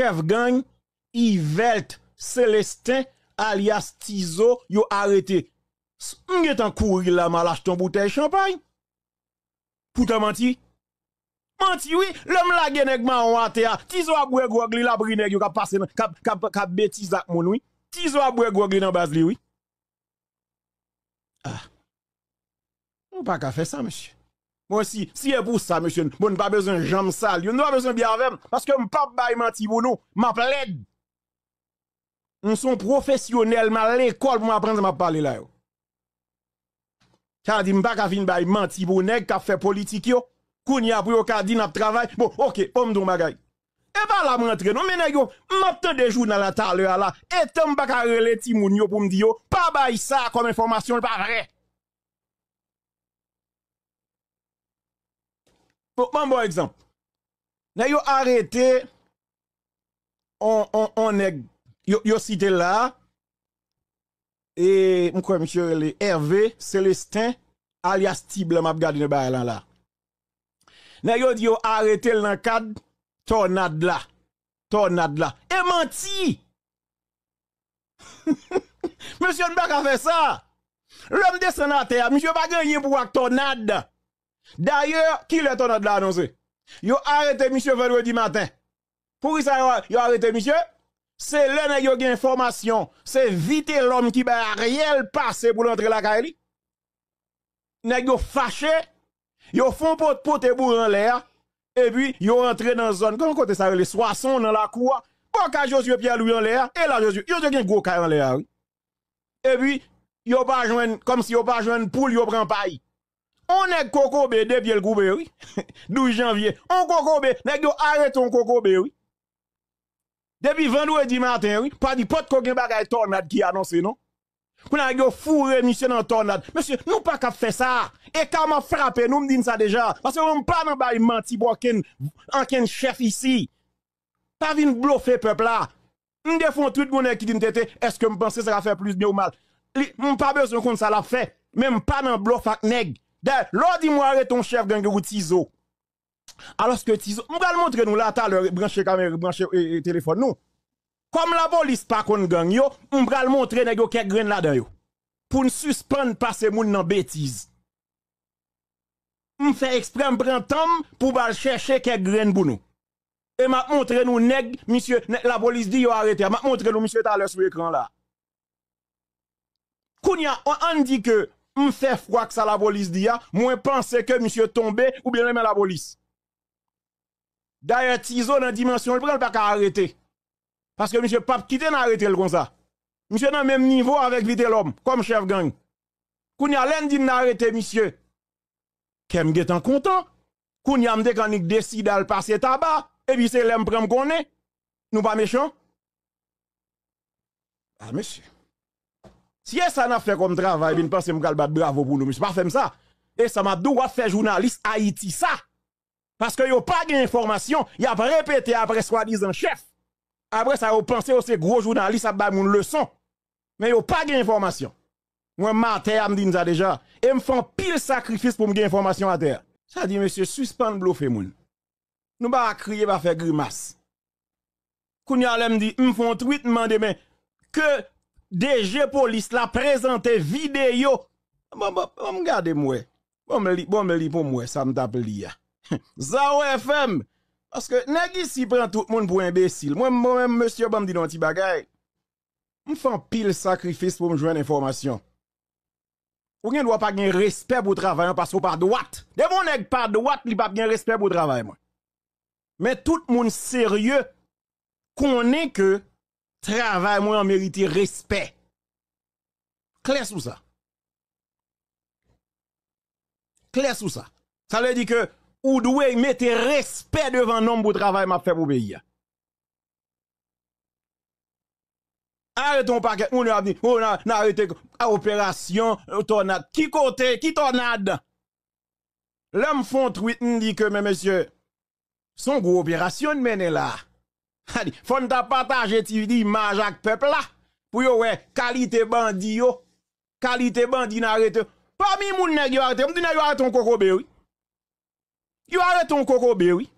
chef gang Yvelt Celestin, alias Tizo yo arrêté. M'get en courir la malache ton bouteille champagne. Pour te mentir. Menti oui, l'homme la genèg ma on Tizo a boué gogli la brine yo ka passe Cap, cap, cap, bêtise ak moun oui. Tizo a gogli nan basli, li oui. Ah. On pas qu'à faire ça monsieur. Moi aussi, si c'est pour ça, monsieur, bon, pas besoin de jambes sales, nous pas besoin de bien avec, parce que m'pap pas menti pour nous, m'a plaide. On sont professionnels, m'a l'école pour m'apprendre à parler là. Ça dit m'pas ka vin bail menti pour nèg ka fait politique yo. Kounya pour yo ka dit travail. Bon, OK, pomme bagay. Et pas la rentrer non mais nèg yo, m'entend des dans la l'heure là, et t'en pas yo pour me dire pas bail ça comme information pas vrai. un bon exemple. Là, yo arrêté on on on est yo, cité là et mon monsieur le Hervé Célestin alias Tible m'a regardé dans là là. yo dit yo arrêté dans cadre tornade là. Tornade là. Et menti. monsieur ne pas faire ça. L'homme des sénateurs, monsieur pas gagné pour tornade. D'ailleurs, qui le en de l'annoncer? Yo arrêté monsieur vendredi matin. Pour ça, yo arrêté monsieur? C'est l'un yo gen information. C'est vite l'homme qui va réel passer pour l'entrer la kaili. Nèg yo fâché. Yo font pot pote pour en l'air. Et puis, yo rentré dans zone. Comment côté ça, les soissons dans la cour? Bon, Josué Pierre-Louis en l'air. Et là, Josué, yo gen gros en l'air. Et puis, yo pas jouen, comme si yo pas jouen poule, yo prend paille. On est cocobé, depuis le groupe, oui. 12 janvier. On cocobé, nèg yo arrête on cocobé oui. Depuis vendredi matin, oui. Pas dit pas de bagay tornade qui annonce, non? Pour n'a yo fou monsieur, dans tornade. Monsieur, nous pas qu'à faire ça. Et quand m'a frappé, nous me dit ça déjà. Parce que on pas dans bail menti pour aucun chef ici. Pas vin bluffer peuple là. M'defon tout monde qui dit est-ce que m'pense ça va faire plus bien ou mal? M'pas besoin qu'on ça l'a fait. Même pas dans bluff avec nèg. L'autre dit moi arrête ton chef gang ou tiso. Alors que Tizo, on va le montrer nous là, t'as le branché caméra, branché euh, euh, téléphone nous. Comme la police pas contre gang yo, on va le montrer nèg yo quelques graines là-dedans yo. Pour suspend suspendre ces moun nan bêtises. On fait exprès on temps pour va chercher quelques graines pour nous. Et m'a montré nous nèg, monsieur, la police dit yo arrêté. M'a montré nous monsieur t'as l'heure sur l'écran là. Kounya, on dit que me fait froid que ça la police dit, ah. moins penser que monsieur tombé ou bien même la police. D'ailleurs, Tizo dans dimension, il prend pas qu'à arrêter. Parce que monsieur Pape quitte n'a arrêté le comme ça. Monsieur dans même niveau avec vite l'homme, comme chef gang. a l'en dit n'a arrêté monsieur. Kem en content. Kounya m'de quand il décide d'aller passer tabac, et puis c'est l'aime prend qu'on est. Nous pas méchants. Ah monsieur. Si ça n'a fait comme travail, je pense que je vais bravo pour nous, mais je pas faire ça. Et ça m'a droit journaliste faire journaliste Haïti ça. Parce que a pas information, y a répété après soi-disant chef. Après ça, a pensé que oh, c'est gros journaliste à ba une leçon. Mais a pas d'informations. Moi ma me dit ça déjà et me font pile sacrifice pour me donner information à terre. Ça dit monsieur suspend bluffer moun. Nous pas crier pas faire grimace. Kounya me dit me font tweet demain que DG police la présenté vidéo. Bon, bon, bon, regardez moi. Bon, me li, bon, li pour moi, ça me tape lia. Zao FM. Parce que, nèg si prend tout le monde pour imbécile. Moi, même monsieur, bon, me dit non, petit bagay. un pile sacrifice pour me joindre information. Ou gen doit pas gen respect pour travail, parce qu'on pas droite. De mon nèg pas droite, li pas de respect pour travail, moi. Mais tout le monde sérieux connaît que travail moi en mérite respect. Clair sous ça. Clair sous ça. Ça veut dire que ou doué mettre respect devant nombre de travail m'a fait pour pays. ton paquet, on a dit, on a arrêté l'opération. opération euh, tornade. Qui côté, qui tornade? L'homme font tweet, dit que, mais monsieur, son gros opération mène là. Allez, faut tu partager cette image avec peuple là pour yo ouais qualité bandit yo, qualité bandi n'arrête. Parmi moun nèg yo arrête, m'dis yo arrête ton kokobé oui. Yo arrête un kokobé oui.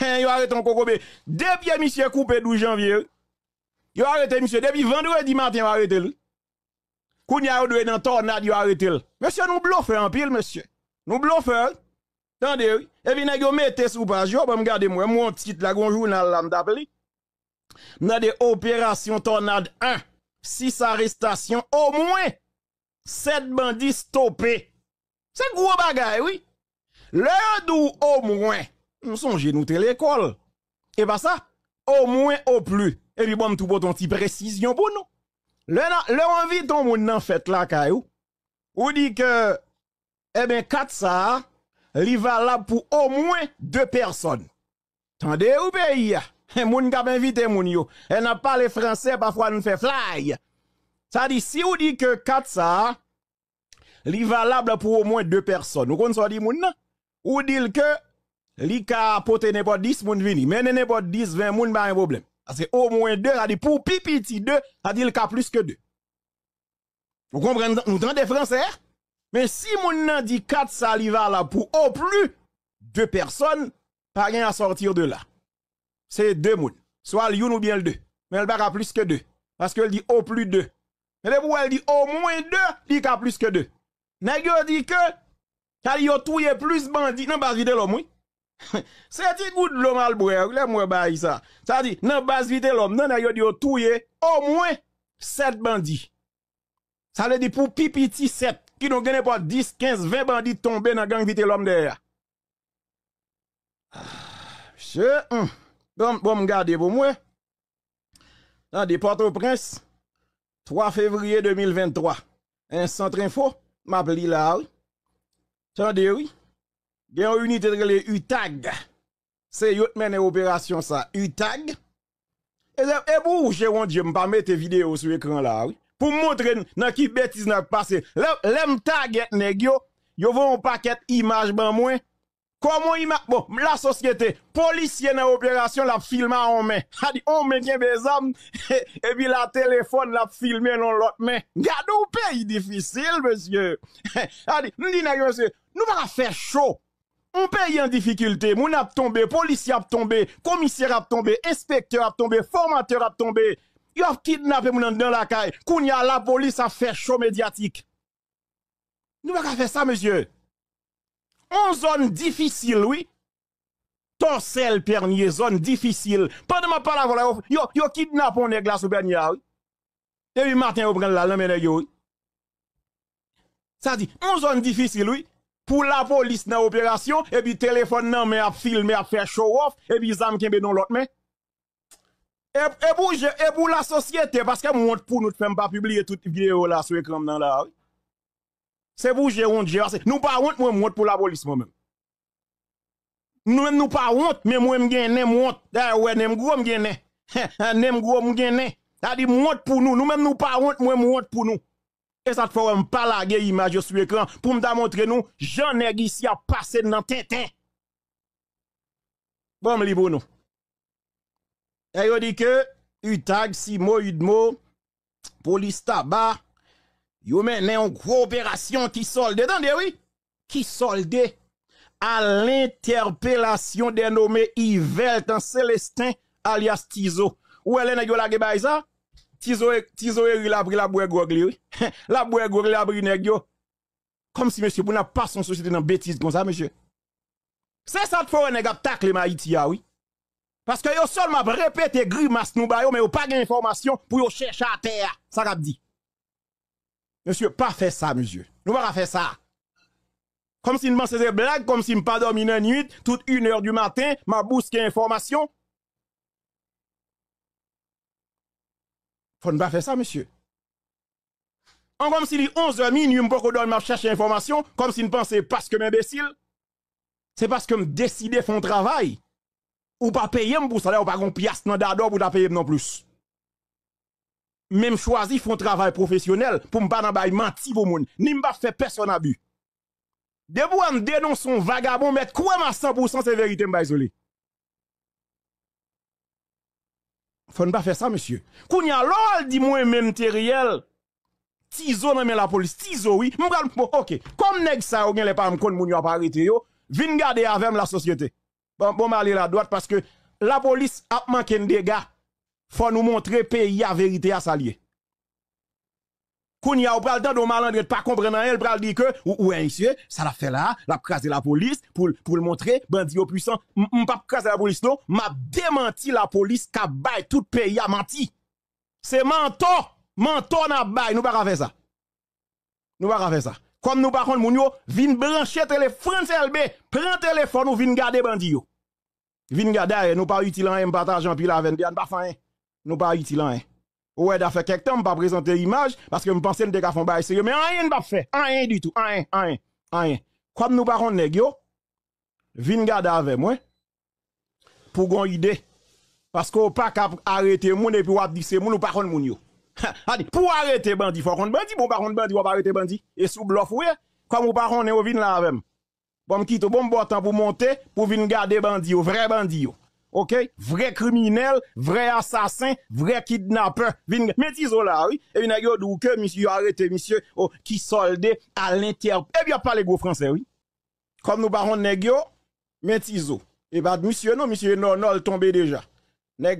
Yo hein, arrête un kokobé depuis monsieur coupé 12 janvier. Yo arrête monsieur depuis vendredi matin yo arrête lui. Kounya yo dans tornade yo arrête. Monsieur nous bluffe en pile monsieur. Nous bluffe. Tande oui. E Et puis nèg yon mette sous page yo, gade mou, moi mon titre la gon journal là m'tapli. des opération tornade 1, 6 arrestations au moins 7 bandits stoppés. C'est gros bagay oui. Le dou au moins nous songe nous télé l'école. Et pas ça au moins au plus. Et puis bon tout bon, ton petit précision pour nous. Le envie ton moun nan fête la kayou. Ou dit que eh ben 4 ça li valable pour au moins deux personnes. Tendez ou pays? Moun kap invité moun yo. Elle n'a pas les français, parfois nous fait fly. Ça dit, si vous dit que 4 ça, li valable pour au moins deux personnes. Vous comprenez dit moun Ou dit que li ka pote n'est pas 10 moun vini. Mais n'est pas 10, 20 moun, pas un problème. Parce que au moins deux, ça dit pour pipiti deux, a dit le cas plus que deux. Vous comprenez? Nous tendez français? Hein? Mais si mon dit 4 salivales pour au plus 2 personnes, pas à sortir de là. C'est 2 moun. Soit l'yun ou bien le 2. Mais elle va plus que 2. Parce qu'elle dit au plus 2. Mais elle dit au moins 2, il dit plus que 2. N'a yon dit que plus de bandits. Dans le basse vide l'homme, oui. C'est un gout de l'homme à l'oué. Là, ça dit, dans le bas de l'homme, non, tout y a au moins 7 bandits. Ça veut dire pour pipi 7 qui n'ont gagné pas 10, 15, 20 bandits tombés dans la gang vite l'homme derrière. Ah, monsieur, hum. bon, bon, regardez pour moi. Dans des Port-au-Prince, 3 février 2023, un centre info, m'appelé là, oui. Tendez, oui. Il y a une unité de UTAG. C'est une mené opération ça, UTAG. Et, et vous, je ne pas mettre vidéo sur l'écran là, oui pour montrer dans qui bêtise n'a passé. L'aime target nèg yo, yo vont un paquet image ben moins. Comment il bon la société policier dans opération la filma en main. A on met bien des armes et puis la téléphone la filme dans l'autre main. Gardons pays difficile monsieur. A dit nous monsieur, nous va faire chaud. On paye en difficulté, Mon a tombé, policier a tombé, commissaire a tombé, inspecteur a tombé, formateur a tombé, Yo kidnappé moun dans la caille. Kounya la police a fait show médiatique. Nous pas faire ça monsieur. En zone difficile oui. Torsel pernier zone difficile. Pendant ma parole voilà yo yo kidnappé on glace au pernier oui. Depuis matin on prend la les yeux. Ça dit en zone difficile oui pour la police dans l'opération, et puis téléphone non mais a filmer, a faire show off, et puis zam est dans l'autre main. Et, pour, et pour la société, parce que monte pour nous ne pas publier toutes vidéos là sur l'écran dans la C'est pour j'ai honte, j'ai Nous pas honte, moi monte pour la police moi-même. Nous nous pas honte, mais moi m'gagne honte. D'ailleurs, eh ouais, nem gros m'gagne. Nem gros m'gagne. C'est-à-dire moi, pour nous, nous même nous pas honte, moi moi, pour nous. Et ça te fait me pas la image sur l'écran pour me montrer nous, j'en ai ici à passer dans Tintin. Bon, me pour nous. Et eh, yo dit que, UTAG, Simo, Udmo, police tabac, yo mené une gros opération qui solde, attendez, oui, qui solde à l'interpellation des nommés en Célestin, alias Tizo. Ou elle est la gebaïza? Tizo, Tizo, et la la boue gogli, oui. La boue gogli la pris negyo. Comme si monsieur, pour n'a pas son société dans bêtise comme ça, monsieur. C'est ça qu'il faut, nèg, tacle, ma Haïti, oui. Parce que yo seulement répété grimace nous yo, mais yo pas information, pour yo chercher à terre. Ça qu'a dit. Monsieur, pas fait ça, monsieur. Nous pas faire ça. Comme si nous des blagues, comme si nous pas dormi une nuit, toute une heure du matin, ma bousque information. Faut ne pas faire ça, monsieur. On comme si 11h minuit, nous pas ma chercher information, comme si nous pensait parce que m'imbécile. C'est parce que me décider font travail ou pas payer pour ça, ou pas gon piastre dans d'ador pour payer non plus. Même choisi font travail professionnel pour me pas mentir menti pour moun, ni me pas faire personne abus. Debout en dénonçant vagabond mettre quoi ma 100% c'est vérité me isolé. Faut ne pas faire ça monsieur. a lol dit moi même terriel. Tizo nan mais la police, tizo oui, OK. Comme nèg ça ou gen les pas compte, moun yo pas arrêté yo, vinn garder avec la société bon, bon aller la droite parce que la police a manqué de dégâts. Faut nous montrer pays à vérité à s'allier. Koun a ou pral dan malandre pas comprendre elle pral dit que ou, hein, monsieur ça l'a fait là l'a craser la police pour pour le montrer bandit au puissant on pas craser la police non m'a démenti la police qu'a bail tout pays a menti c'est menton menton n'a bail nous pas faire ça nous pas faire ça comme nous par contre, Mounio, yo, vin brancher téléphone LB, prend téléphone ou vin garder bandi yo. Vin garder, eh, nous pas utile en hein, partage en pile 20, pas eh. Nous pas utile en. Hein. Ouais, d'a fait quelque temps, pas présenter image, parce que me pensais que nous font bail mais rien pas fait, rien du tout, rien, rien, rien. Comme nous par contre, nèg garder avec moi, pour gon idée. Parce qu'on pas arrêter moun et puis on dit c'est moun ou pas de pour arrêter bandit, faut qu'on bandit, bon par contre bandit, on va arrêter bandit. Et sous bluff, oui, comme on par on est là avec. Bon, quitte, bon, bon temps pour monter, pour venir garder bandit, vrai bandit. Ok? Vrai criminel, vrai assassin, vrai kidnappeur. Vin, mettez e là, oui. Et bien, yo, que monsieur arrêté, monsieur, qui soldé à l'inter. Eh bien, parlez gros français, oui. Comme nous parons nèg mettez Et bien, monsieur, non, monsieur, non, non, tombé déjà.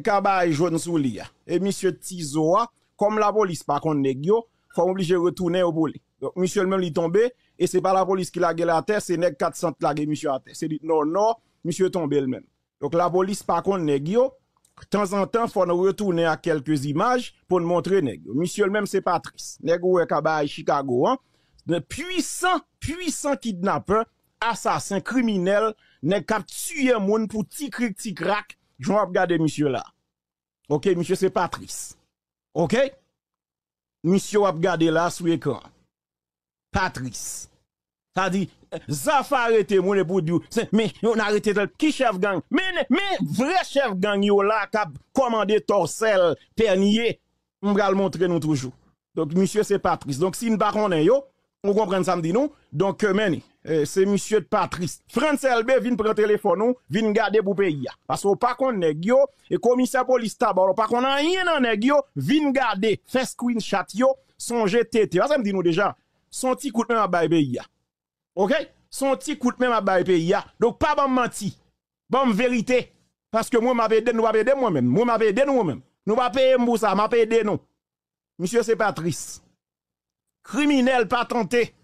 kabaye jaune sous Et monsieur Tizo. Comme la police, par contre, nèg yo, faut obligé retourner au boulot. Donc, monsieur le même il tombé, et c'est pas la police qui l'a la terre, c'est nèg 400 l'a l'a monsieur à terre. C'est dit, non, non, monsieur tombé lui-même. Donc, la police, par contre, nèg yo, de temps en temps, faut nous retourner à quelques images pour nous montrer nèg. Monsieur le même c'est Patrice. Nèg ou à Chicago, hein. De puissant, puissant kidnappeur, assassin, criminel, nèg cap tué monde pour tic tic crack. Je vais regarder monsieur là. OK, monsieur, c'est Patrice. OK Monsieur a regardé là sur l'écran. Patrice. Ça dit Zafar arrêté mon pour dire mais on arrêté qui chef gang mais mais vrai chef gang yo là qui a commandé torsel, Pernier on va le montrer nous toujours. Donc monsieur c'est Patrice. Donc si nous pas yo on comprend ça, me dit non. Donc, euh, meni, euh, c'est monsieur Patrice. France LB vient prendre téléphone, nous, vient garder pour pays. Parce qu'on pas qu'on négio et commissaire police tabar, pas qu'on a rien en négio vient garder, fait screenshot yo, son GTT. Ça me dit nous déjà, son petit coup de à bail pays. OK? Son petit coup de main à bail Donc, pas bon menti, bon vérité. Parce que moi, m'avais aidé, nous m'avais aidé moi-même. Moi, m'avais aidé nous-même. Nous pas payer pour ça, m'a aidé nous. Monsieur, c'est Patrice criminel pas tenté,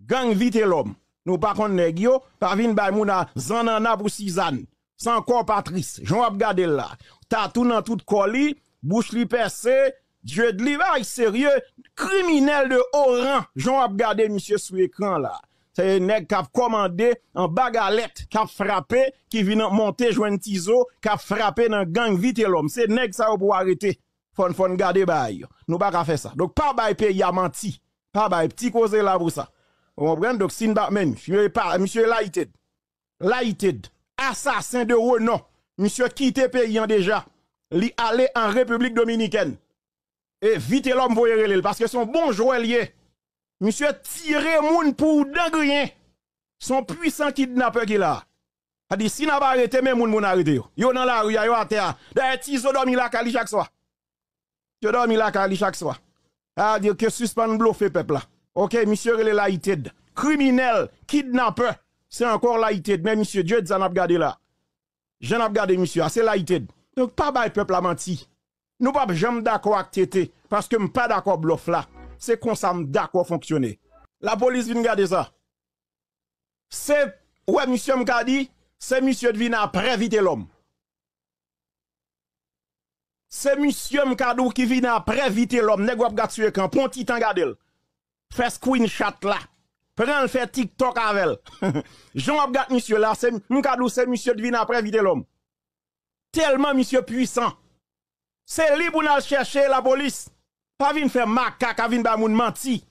gang vite l'homme. Nous pas qu'on nèg yo, pas vin bay mouna zanana pour sizan. Sans corps Patrice, j'en ap là. Tatou nan tout koli, bouche li percée, Dieu de y sérieux, criminel de haut rang. J'en abgade monsieur sous écran là. C'est nèg qui commandé en bagalette, qui frappé, qui vient monter joindre Tizo, qui frappé dans gang vite l'homme. C'est nèg ça pour arrêter. Fon fon garder bail. Nous pas faire ça. Donc pas bail pays a menti pas bah petit cause là pour ça. On comprend donc si Batman, monsieur pas monsieur Lighted. Lighted assassin de renom. Monsieur quitté pays déjà. Li allait en République dominicaine. Et vite l'homme voyer parce que son bon joaillier. Monsieur tiré moun pour rien, Son puissant kidnappeur qui là. A dit si n'a pas arrêté même moun moun arrêté. Yo dans la rue yo à terre. Des petits dormi la kali chaque soir. Yo dormi la kali chaque soir. Ah, dire que suspend bluffé peuple là. OK, monsieur il est Criminel, kidnappeur, c'est encore la Mais monsieur Dieu ça n'a gardé là. Je n'a gardé monsieur, c'est la Donc pas bail peuple a menti. Nous pas jamais d'accord avec tété parce que me pas d'accord bluff là. C'est comme ça d'accord fonctionner. La police vient garder ça. C'est ouais monsieur m'a dit, c'est monsieur de vina après vite l'homme. C'est monsieur Mkadou qui vient après vite l'homme, nèg wap tuer quand ponti tan gadel. Fais chat là. Prends le fait TikTok avec. Jean wap gat monsieur là, c'est Mkadou c'est monsieur qui vient après vite l'homme. Tellement monsieur puissant. C'est libre pour chercher la police. Pas vin faire macaque, vin ba moun menti.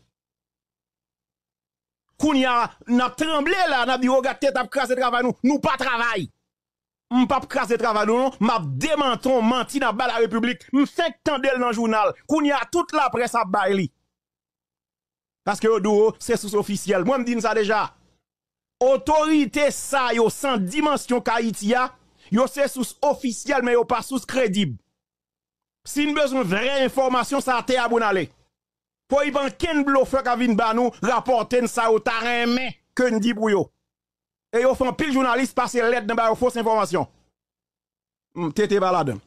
Kounya n'a tremblé là, n'a dit regarde oh, tete a craser travail nous, nous pas travail m'pap krasé non, m'a démenton, menti dans la République, m'fait tandel dans journal, qu'on y a toute la presse à baili. Parce que Odo, c'est sous officiel. Moi, m'dis ça déjà. Autorité ça, yo, sans dimension qu'Haïti a, yo, c'est sous officiel, mais yo, pas sous crédible. Si nous besoin vraie information, ça te à aller. Pour y ban ken bluffer ka vin ba nou rapporter ça au terrain, mais que nous dit et ils font pile journaliste passer l'aide dans fausse information. Hmm, Tété balade.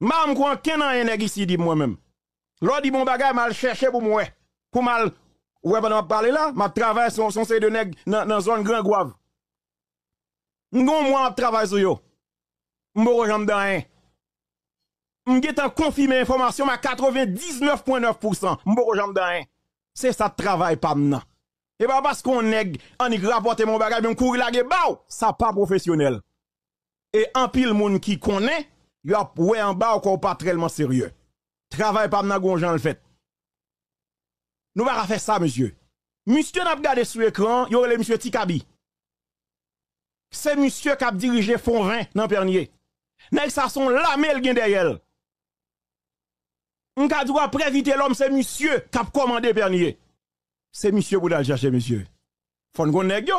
M'a quoi ken an nèg ici di moi-même. L'autre dit bon bagage mal cherché pour moi. Pour mal ouais ben parler là, m'a travaille son son de nèg dans la zone Grand Gouave. Non moi travaille sur yo. M'bo jambe dans rien. M'get confirmer information ma 99.9%. M'bo jambe C'est ça travail pas maintenant. Et pas parce qu'on nèg, on y rapporte mon bagage, on courir la bao, ça pas professionnel. Et en pile monde qui connaît, y a poué en bas encore pas tellement sérieux. Travail pas nan gonjan le fait. Nous va faire ça monsieur. Monsieur n'a regardé sur écran, y le monsieur Tikabi. C'est monsieur qui a dirigé fond 20 dans Pernier. Nèg ça son lamel gen derrière. On doit droit préviter l'homme c'est monsieur qui a commandé Pernier c'est monsieur pour aller chercher monsieur. Fon qu'on nèg yo.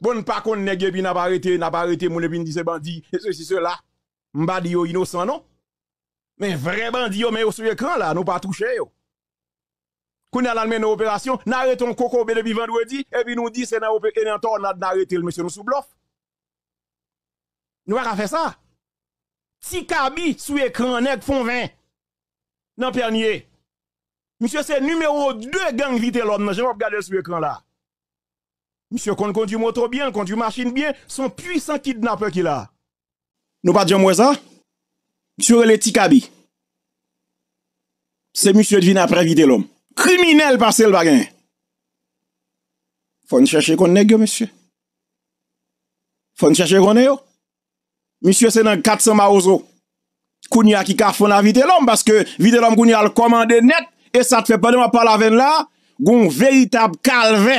Bon pas qu'on nèg puis n'a pas arrêté, n'a pas arrêté mon puis dit bandit et ceci cela. M'ba di yo innocent non. Mais vrai bandit yo mais yo sur écran là, nous pas touché yo. Qu'on a l'almen opération, n'arrêtons coco ben, depuis vendredi et puis nous dit c'est dans en tornade d'arrêter le monsieur nous sous bluff. Nous va faire ça. Tikabi sur écran nèg font 20. Nan pernier. Monsieur, c'est numéro 2 gang vite l'homme. Je vais regarder sur l'écran là. Monsieur, qu'on conduit moto bien, conduit machine bien, son puissant kidnappeur qui là. Nous pas de moi ça. Monsieur, le Tikabi. C'est monsieur vient après vite l'homme. Criminel parce le baguin. Faut nous chercher qu'on est, monsieur. Faut nous chercher qu'on est, Monsieur, c'est dans 400 maozo. Kounia qui carfon la vite l'homme parce que vite l'homme kounia le commandé net E sa te fe panema pa la ven la, goun veyitab kalve,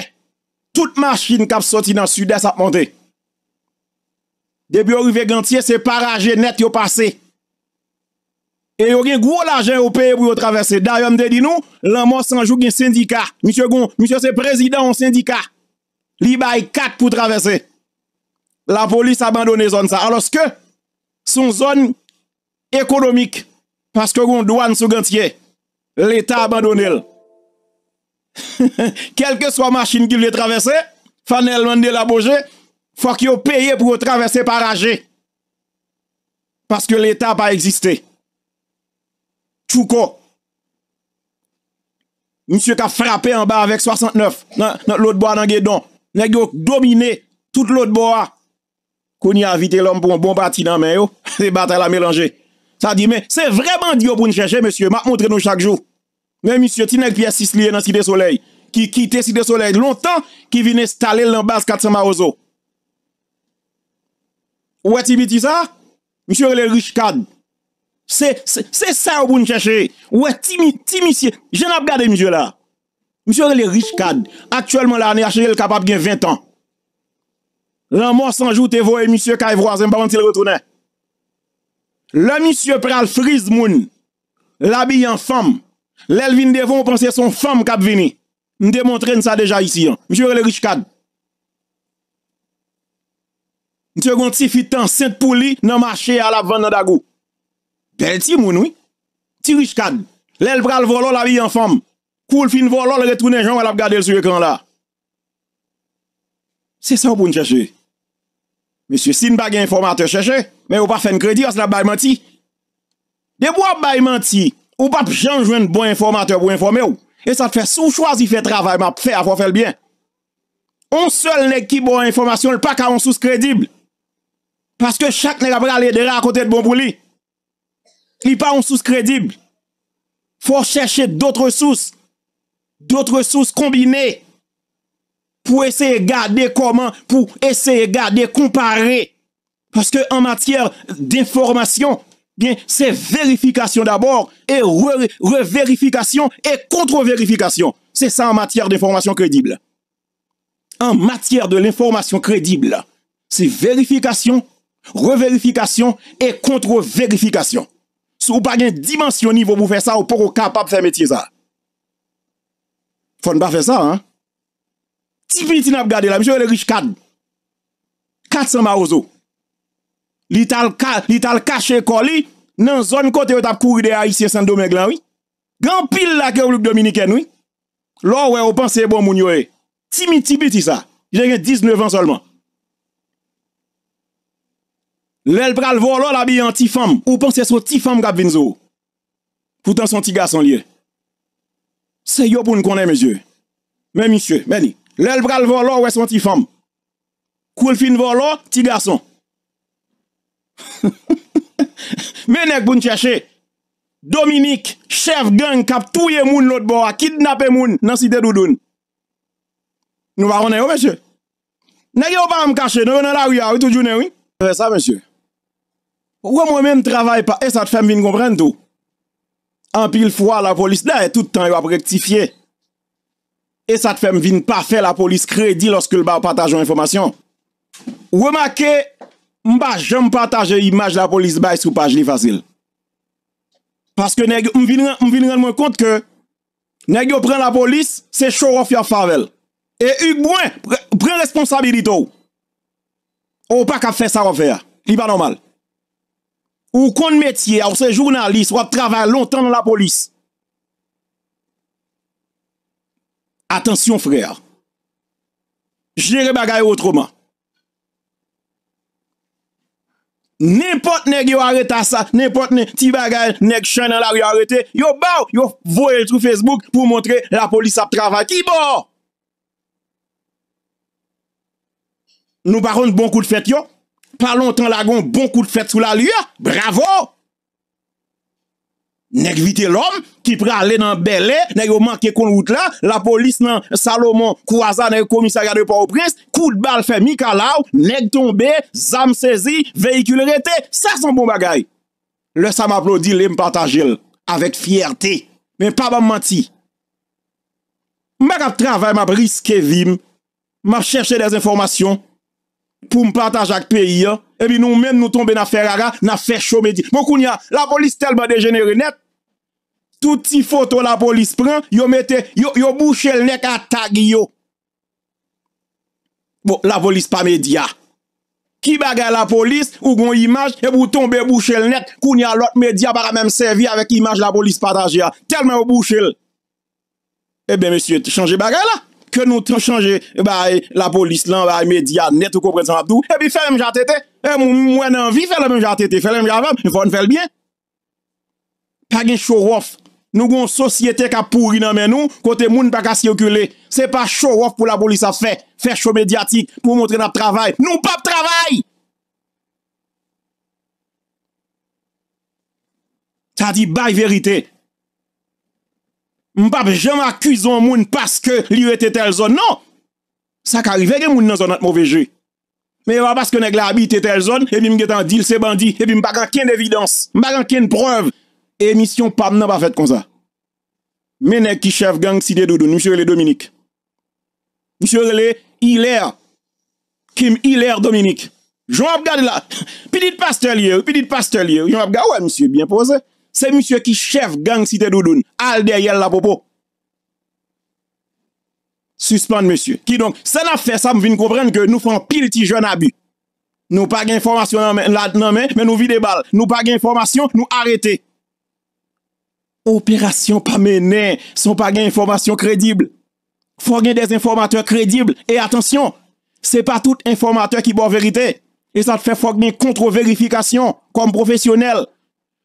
tout machin kap soti nan sud-est ap monte. Debyo yu vey gantye, se paraje net yo pase. E yon gen gwo la gen ou peye pou yo traverse. Da yon de di nou, lanman sanjou gen sindika. Misyon se prezident yon sindika, li bay kat pou traverse. La polis abandone zon sa. Aloske, son zon ekonomik, paske yon douan sou gantye. E, l'Etat abandone l. Kelke so machin ki vye travesse, fane l man de la boje, fwa ki yo peye pou yo travesse paraje. Paske l'Etat pa existe. Chouko. Monsye ka frape en ba avek 69, nan l'ot bo a nan gedon. Nan yo domine tout l'ot bo a. Kouni avite l'om pou yon bon pati nan men yo, se batal a melange. Sa di men, se vreman di yo pou n'cheche, monsye, ma montre nou chak jou. Mwen misyo, ti nèk piye Sisliye nan Sidi Soleil, ki kite Sidi Soleil lontan, ki vine stale l'anbaz Katsema Ozo. Ouè, ti biti sa? Misyor, lè riche kad. Se sa ouboun chèche. Ouè, ti misye, jen ap gade misyo la. Misyor, lè riche kad. Aktuellement, l'anè a chèche l'kapab gen 20 ans. Lè mò sanjou te voye misyo Kaivroazen pavantil retounè. Lè misyo pral friz moun, l'abi yon famm, Lèl vin devon panse son fam kap vini. Ndè montren sa deja isi an. Mèche vè lè riche kad. Ndè gon ti fitan sent pou li nan mache alap vand nan dagou. Ben ti moun wè. Ti riche kad. Lèl pral volo la vi yon fam. Koul fin volo lè letounen jan wè lap gade lè su ekran la. Se sa ou pou n'cheche? Mèche si n'bagye informate cheche. Mè ou pa fè n'kredi as la bayman ti. De pou ap bayman ti? De pou ap bayman ti? Ou pa pi janjwen bon informatèr pou informè ou. E sa fè sou chwaz i fè travèm ap fè a fò fè l'byen. On sèl nè ki bon informasyon, l'pa ka on sous kredibl. Paske chak nè la pralè derè a kote d'bon pou li. Li pa on sous kredibl. Fò chèche d'otre sous. D'otre sous kombinè. Pou esè gade koman, pou esè gade kompare. Paske an matyèr d'informasyon. Se verifikasyon d'abord E reverifikasyon E kontroverifikasyon Se sa an matyar de l'informasyon kredible An matyar de l'informasyon kredible Se verifikasyon Reverifikasyon E kontroverifikasyon Se ou pa gen dimensyon ni vou fè sa Ou pou ou kapap fè metye sa Fon ba fè sa Ti pin ti nap gade la Misho el riche kad Kad san ma ozo Li tal kache koli nan zon kote yo tap kou yi de Aisyen San Domeglan, oui. Gan pil la kèw lup Dominiken, oui. Lò wè ou panse bon moun yo e. Timi tibi ti sa. Jè gen 19 an solman. Lèl pral vò lò la bi yon ti fam. Ou panse sou ti fam gap vin zo. Koutan son ti gason li e. Se yo pou n konen mèjè. Mè monsye, mèni. Lèl pral vò lò wè son ti fam. Koul fin vò lò, ti gason. Menek pou ncheche Dominik, chef gang Kap touye moun lout bo a Kidnape moun nan site doudoun Nou barone yo menche Nage yo pa m kache Nou venan la ou ya Wè sa menche Wè m wè mè n travay pa E sa tfèm vin kompren tou An pil fwa la polis la E toutan yo ap rektifiye E sa tfèm vin pa fè la polis kredi Lorske l bar patajon informasyon Wè m ake Mba, jom pataje imaj la polis bay sou paje li fasil. Paske negyo, m vinren mwen kont ke, negyo pren la polis, se show off ya favel. E yuk bwen, pren responsabilito. Ou pa ka fè sa wafè ya. Li pa normal. Ou kon metye, ou se jounalist, ou a travè lontan nan la polis. Atensyon freya. Jere bagay ou troma. Nèmpot nèk yo areta sa, nèmpot nèk ti bagan nèk chan nan la yo arete, yo bau, yo voel sou Facebook pou montre la polis ap travak. Ki bo? Nou baron bon kou de fèt yo? Par lontan lagon bon kou de fèt sou la luyo? Bravo! Nèk vite lòm, ki pre alè nan belè, nèk yo manke kon wout la, la polis nan Salomon, kwa zanèk komisaryade pou prins, kout bal fè mi kalaw, nèk tombe, zanm sezi, vehikul rete, sa son bon bagay. Lè sa m'aplodi lèm patagil, avèk fiertè, men pa bèm manti. Mèk ap travè, m'ap riske vim, m'ap chèche des informasyon. pou m pataj ak peyi ya, ebi nou men nou tombe na ferraga, na fèchou me di. Mou koun ya, la polis tel ba dejenere net, tout ti foto la polis pran, yo mette, yo bouchel nek a tag yo. Mou, bon, la polis pa me di ya. Ki bagay la polis, ou goun imaj, ebu tombe bouchel net, koun ya lot me di eh ya, apara men sevi avèk imaj la polis pataj ya, tel mè ou bouchel. Ebe mè sye, te chanje bagay la. Ke nou tranchange eh la polis lan la medya net ou komprens an apdou. Ebi fèlè mjantete. E mwen anvi fèlè mjantete. Fèlè mjantete. Fèlè mjantete. Pag en show off. Nou goun sosyete ka pouri nan men nou. Kote moun pa ka sikule. Se pa show off pou la polis a fè. Fè show medyatik pou montre nap travay. Nou pap travay. Sa di bay verite. Mpap jen akuzon moun paske liyo ete tel zon. Non. Sak arive gen moun nan zon atmove je. Me wap paske neg la habi ete tel zon. Ebi mgetan dil se bandi. Ebi mpakan ken devidans. Mpakan ken preuve. Emi syon pab nan pa fet konza. Menek ki chef gang si dedoudoun. Msyore le Dominik. Msyore le Hilaire. Kim Hilaire Dominik. Jwap gade la. Pidit paste liyo. Pidit paste liyo. Jwap gade wè msyore. Bien pose. Se msye ki chef gang si te doudoun Alde yel la popo Susplande msye Ki donk, se na fe, sa m vin koubren Ke nou fan pil ti joun abu Nou pa gen informasyon nan men Men nou vi de bal, nou pa gen informasyon Nou arete Operasyon pa menen Son pa gen informasyon kredible Fok gen des informateur kredible E atensyon, se pa tout informateur Ki bon verite E sa te fe fok gen kontro verifikasyon Kom profesyonel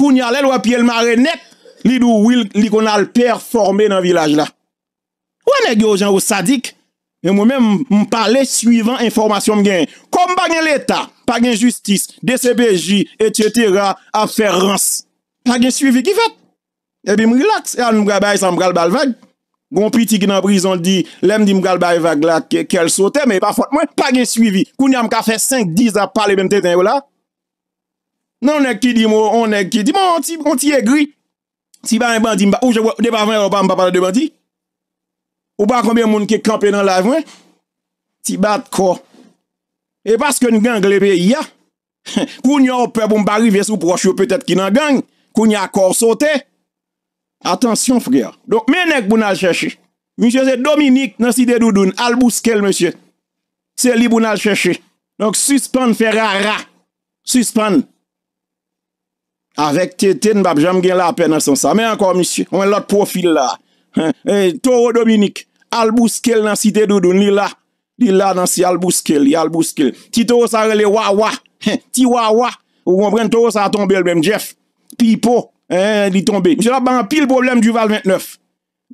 Koun yalèl wap yèl mare net, li dò wil li kon alper formè nan vilaj la. Wè nè gè o jan ou sadik, e mwen mè m'pale suivant informasyon mgen. Kom bagen l'Etat, bagen justice, DCBJ, et cetera, afferans. Pagen suivi ki fèt? Ebi mri lak, e an mga bay sa mga albal vag. Gon piti ki nan prizon di, lem di mga albal vag la, ke l sote, mwen pagen suivi. Koun yal mka fè 5-10 ap pale men tètè wè la. Non ek ki di mou, on ek ki di mou, on ti e gri. Ti ba mè bandi mba, ou jè wè, de ba vè, ou pa mè ba pa de bandi. Ou pa konbè moun ki ke kampe nan la vwen. Ti bat ko. E paske nou gang le pe ya. Kou nyo ou pe pou mba rivese ou proche ou peutet ki nan gang. Kou nyo akor sote. Atensyon frè. Donk mè nèk pou nal chèche. Monsye se Dominique, nan site doudoun, albouskel monsye. Se li pou nal chèche. Donk suspande ferra ra. Suspande. Avèk tè tèn, bab, jèm gen la apè nan son sa. Mè ankon, misye, wè lòt profil la. Eh, toro Dominik, albouskel nan site doudoun, li la. Li la nan si albouskel, li albouskel. Ti toro sa rele wawa, ti wawa. Wou mwen pren toro sa tombe lèm, Jeff. Pi po, li tombe. Misyè la ban pi l'poblèm du val 29.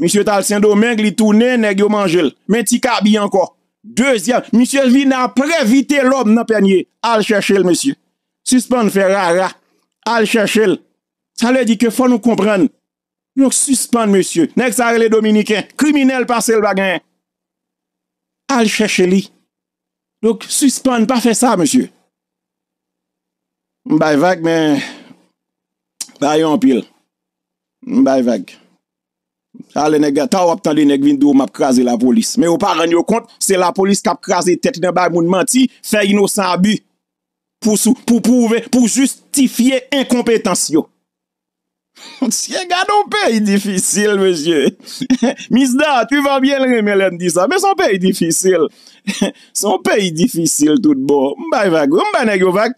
Misyè Tal Sendo men glitounè, negyo manjèl. Mè ti kabi ankon. Deux diyan, misye, vi nan previte lòm nan penye. Al chèche lèm, misye. Suspèn fè rara. Al Chechel. Sa le di ke fwa nou kompran. Nouk suspande, monsye. Nèk sa rele Dominiken. Kriminel pase l bagan. Al Checheli. Nouk suspande. Pa fe sa, monsye. Mbay vag, men. Bayon pil. Mbay vag. Sa le nega ta wap tali neg vindo m ap krasi la polis. Men ou pa ranyo kont. Se la polis kap krasi tet nan bag moun manti. Fe inosan bu. pou pouve, pou justifiye enkompetansyo. Siye gado pey difisil, vejye. Misda, tu va bie lre melen di sa, me son pey difisil. Son pey difisil tout bo. Mba y vag, mba neg yo vag.